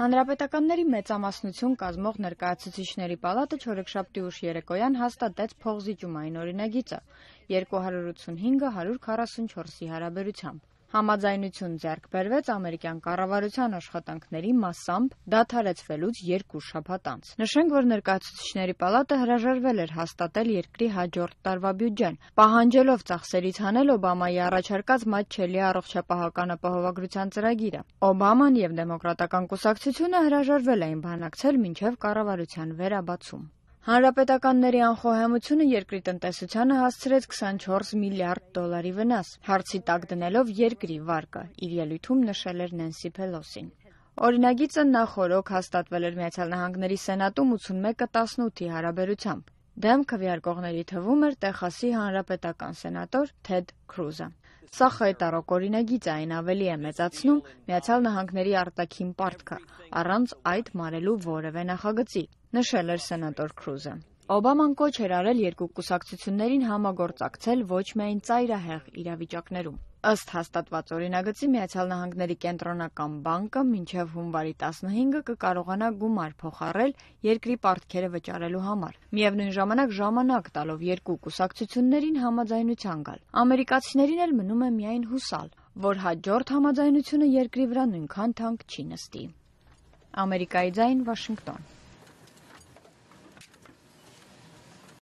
Հանրապետականների մեծամասնություն կազմող ներկայացուցիչների պալատը չորեքշաբթի ուշ երեկոյան հաստատեց փողզիջումային օրինագիծը 285-ը 144-ի հարաբերությամբ։ Համաձայնություն ձեռք բերվեց ամերիկյան կառավարության աշխատանքների մասամբ դադարեցվելուց երկու շաբաթ անց։ Նշենք, որ ներկայացուցիչների պալատը հրաժարվել էր հաստատել երկրի հաջորդ տարվա բյուջեն, պահանջելով ծախսերից հանել Օբամայի առաջարկած մատչելի առողջապահական ապահովագրության ծրագիրը։ Օբաման եւ դեմոկրատական կուսակցությունը հրաժարվել էին բանակցել մինչև կառավարության վերաբացում։ Հանրապետականների անխոհեմությունը երկրի տնտեսությանը հասցրեց 24 միլիարդ դոլարի վնաս, հարցի տակ դնելով երկրի վարկը, իր ելույթում նշել էր Նենսի Փելոսին։ Օրինագիծը նախորոք հաստատվել էր Միացյալ Նահանգների Սենատում 81-ը 18-ի հարաբերությամբ։ Դեմ քվեարկողների թվում էր Տեխասի հանրապետական սենատոր Թեդ Քրուզը։ Սա խայտարոկ օրինագիծային ավելի է մեծացնում Միացյալ Նահանգների արտաքին պարտքը առանց այդ մարելու որևէ նախագծի, նշել էր սենատոր Քրուզը։ Օբաման կոչ էր արել երկու կուսակցություններին համագործակցել ոչ միայն ծայրահեղ իրավիճակներում։ Ըստ հաստատված օրինագծի Միացյալ Նահանգների կենտրոնական բանկը մինչև հունվարի 15-ը կկարողանա գումար փոխառել երկրի պարտքերը վճարելու համար։ Միևնույն ժամանակ ժամանակ տալով երկու կուսակցություններին համաձայնության գալ։ Ամերիկացիներին էլ մնում է միայն հուսալ, որ հաջորդ համաձայնությունը երկրի վրա նույնքան թանկ չի նստի։ Ամերիկայի ձայն Վաշինգտոն։